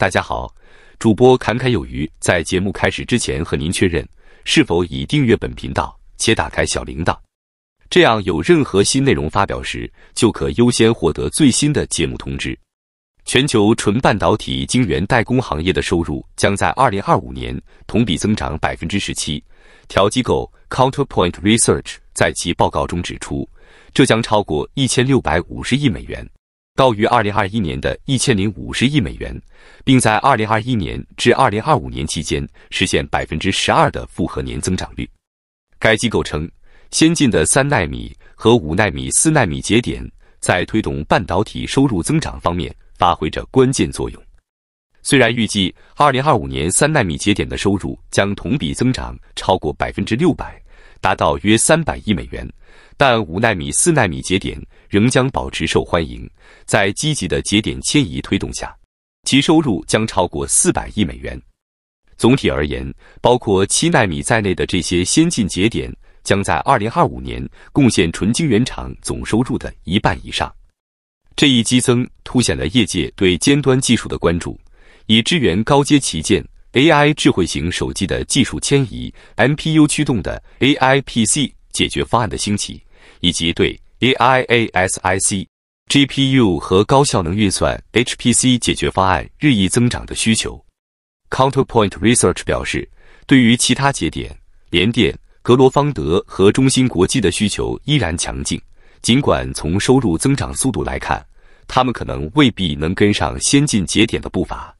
大家好，主播侃侃有余。在节目开始之前，和您确认是否已订阅本频道且打开小铃铛，这样有任何新内容发表时，就可优先获得最新的节目通知。全球纯半导体晶圆代工行业的收入将在二零二五年同比增长百分之十七。调机构 Counterpoint Research 在其报告中指出，这将超过一千六百五十亿美元。高于2021年的1050亿美元，并在2021年至2025年期间实现12%的复合年增长率。该机构称，先进的3纳米和5纳米、4纳米节点在推动半导体收入增长方面发挥着关键作用。虽然预计2025年3纳米节点的收入将同比增长超过600%。达到约三百亿美元，但五纳米、四纳米节点仍将保持受欢迎。在积极的节点迁移推动下，其收入将超过四百亿美元。总体而言，包括七纳米在内的这些先进节点将在二零二五年贡献纯晶圆厂总收入的一半以上。这一激增凸显了业界对尖端技术的关注，以支援高阶旗舰。AI 智慧型手机的技术迁移、MPU 驱动的 AI PC 解决方案的兴起，以及对 AI ASIC、GPU 和高效能运算 HPC 解决方案日益增长的需求，Counterpoint Research 表示，对于其他节点，联电、格罗方德和中芯国际的需求依然强劲。尽管从收入增长速度来看，他们可能未必能跟上先进节点的步伐。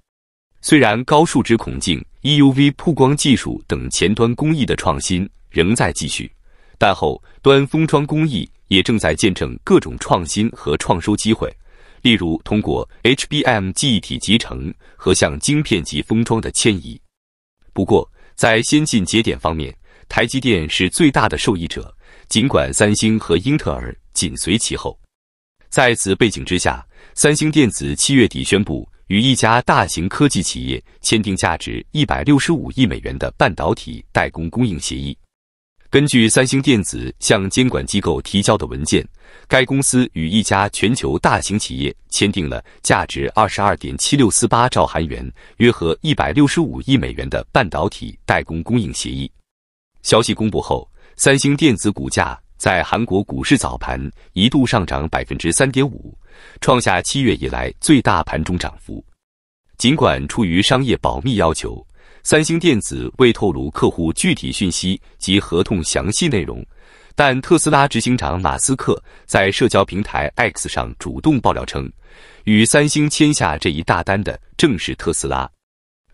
虽然高数值孔径 EUV 曝光技术等前端工艺的创新仍在继续，但后端封装工艺也正在见证各种创新和创收机会，例如通过 HBM 记忆体集成和向晶片级封装的迁移。不过，在先进节点方面，台积电是最大的受益者，尽管三星和英特尔紧随其后。在此背景之下，三星电子七月底宣布。与一家大型科技企业签订价值一百六十五亿美元的半导体代工供应协议。根据三星电子向监管机构提交的文件，该公司与一家全球大型企业签订了价值二十二点七六四八兆韩元（约合一百六十五亿美元）的半导体代工供应协议。消息公布后，三星电子股价。在韩国股市早盘一度上涨百分之三点五，创下七月以来最大盘中涨幅。尽管出于商业保密要求，三星电子未透露客户具体讯息及合同详细内容，但特斯拉执行长马斯克在社交平台 X 上主动爆料称，与三星签下这一大单的正是特斯拉。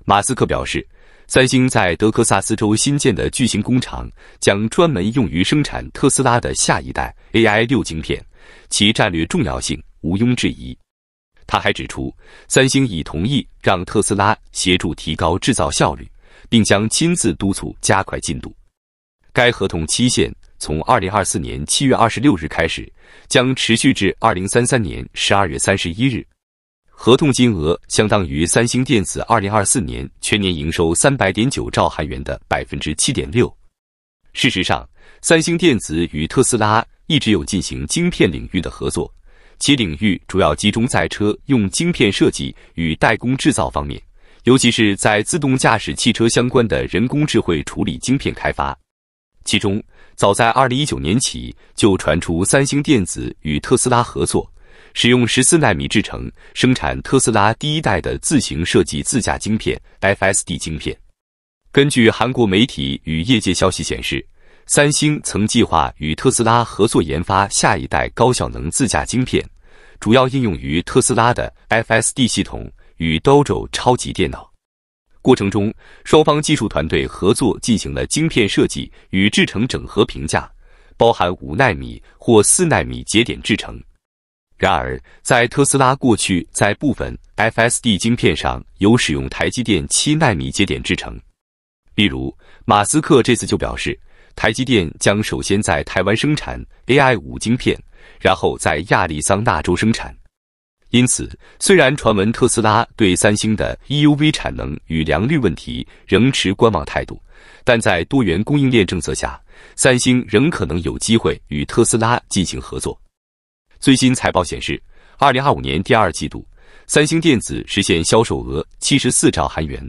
马斯克表示。三星在德克萨斯州新建的巨型工厂将专门用于生产特斯拉的下一代 AI 六晶片，其战略重要性毋庸置疑。他还指出，三星已同意让特斯拉协助提高制造效率，并将亲自督促加快进度。该合同期限从二零二四年七月二十六日开始，将持续至二零三三年十二月三十一日。合同金额相当于三星电子二零二四年全年营收三百点九兆韩元的百分之七点六。事实上，三星电子与特斯拉一直有进行晶片领域的合作，其领域主要集中在车用晶片设计与代工制造方面，尤其是在自动驾驶汽车相关的人工智慧处理晶片开发。其中，早在二零一九年起就传出三星电子与特斯拉合作。使用十四纳米制成生产特斯拉第一代的自行设计自驾晶片 FSD 晶片。根据韩国媒体与业界消息显示，三星曾计划与特斯拉合作研发下一代高效能自驾晶片，主要应用于特斯拉的 FSD 系统与 Dojo 超级电脑。过程中，双方技术团队合作进行了晶片设计与制成整合评价，包含五纳米或四纳米节点制成。然而，在特斯拉过去在部分 FSD 晶片上有使用台积电七纳米节点制成，例如马斯克这次就表示，台积电将首先在台湾生产 AI 五晶片，然后在亚利桑那州生产。因此，虽然传闻特斯拉对三星的 EUV 产能与良率问题仍持观望态度，但在多元供应链政策下，三星仍可能有机会与特斯拉进行合作。最新财报显示，二零二五年第二季度，三星电子实现销售额七十四兆韩元，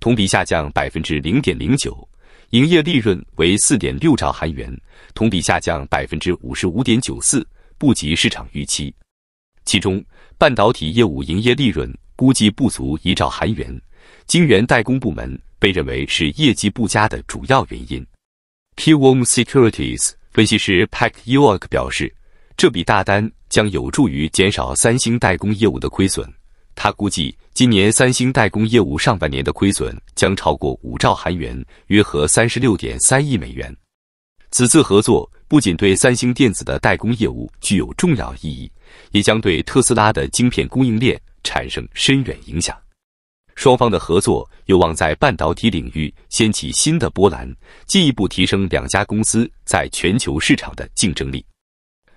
同比下降百分之零点零九，营业利润为四点六兆韩元，同比下降百分之五十五点九四，不及市场预期。其中，半导体业务营业利润估计不足一兆韩元，晶圆代工部门被认为是业绩不佳的主要原因。k e w o n m Securities 分析师 Park Yuok 表示。这笔大单将有助于减少三星代工业务的亏损。他估计，今年三星代工业务上半年的亏损将超过五兆韩元，约合三十六点三亿美元。此次合作不仅对三星电子的代工业务具有重要意义，也将对特斯拉的晶片供应链产生深远影响。双方的合作有望在半导体领域掀起新的波澜，进一步提升两家公司在全球市场的竞争力。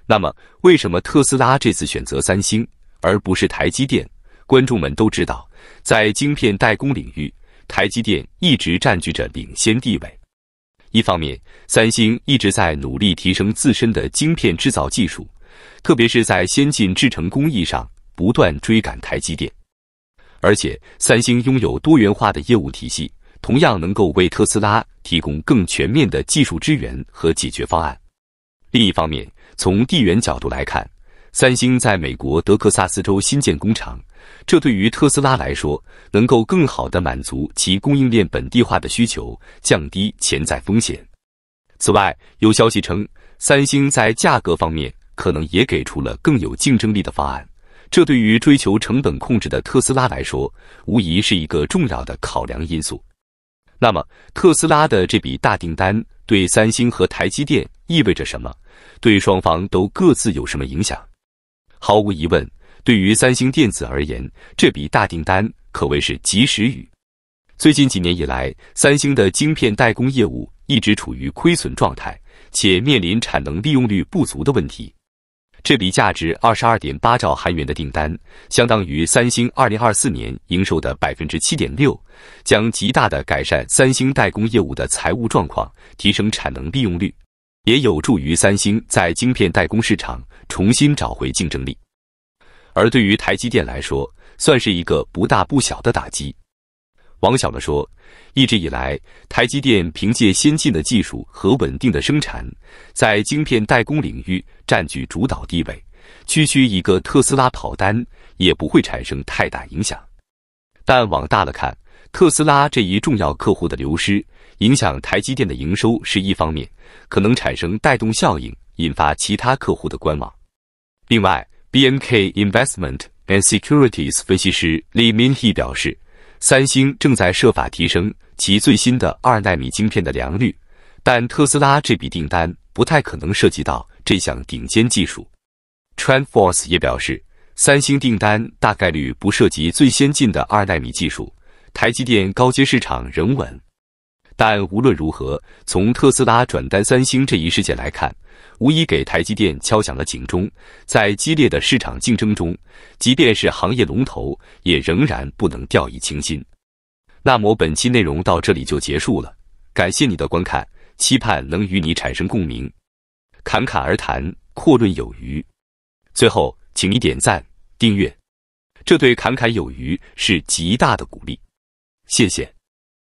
那么，为什么特斯拉这次选择三星而不是台积电？观众们都知道，在晶片代工领域，台积电一直占据着领先地位。一方面，三星一直在努力提升自身的晶片制造技术，特别是在先进制程工艺上不断追赶台积电。而且，三星拥有多元化的业务体系，同样能够为特斯拉提供更全面的技术支援和解决方案。另一方面，从地缘角度来看，三星在美国德克萨斯州新建工厂，这对于特斯拉来说能够更好地满足其供应链本地化的需求，降低潜在风险。此外，有消息称，三星在价格方面可能也给出了更有竞争力的方案，这对于追求成本控制的特斯拉来说，无疑是一个重要的考量因素。那么，特斯拉的这笔大订单？对三星和台积电意味着什么？对双方都各自有什么影响？毫无疑问，对于三星电子而言，这笔大订单可谓是及时雨。最近几年以来，三星的晶片代工业务一直处于亏损状态，且面临产能利用率不足的问题。这笔价值二十二点八兆韩元的订单，相当于三星二零二四年营收的百分之七点六，将极大的改善三星代工业务的财务状况，提升产能利用率，也有助于三星在晶片代工市场重新找回竞争力。而对于台积电来说，算是一个不大不小的打击。王小的说：“一直以来，台积电凭借先进的技术和稳定的生产，在晶片代工领域占据主导地位。区区一个特斯拉跑单，也不会产生太大影响。但往大了看，特斯拉这一重要客户的流失，影响台积电的营收是一方面，可能产生带动效应，引发其他客户的观望。另外，B M K Investment and Securities 分析师 l 明 Min h e 表示。”三星正在设法提升其最新的二纳米晶片的良率，但特斯拉这笔订单不太可能涉及到这项顶尖技术。t r e n d f o r c e 也表示，三星订单大概率不涉及最先进的二纳米技术，台积电高阶市场仍稳。但无论如何，从特斯拉转单三星这一事件来看，无疑给台积电敲响了警钟。在激烈的市场竞争中，即便是行业龙头，也仍然不能掉以轻心。那么本期内容到这里就结束了，感谢你的观看，期盼能与你产生共鸣。侃侃而谈，阔论有余。最后，请你点赞、订阅，这对侃侃有余是极大的鼓励。谢谢。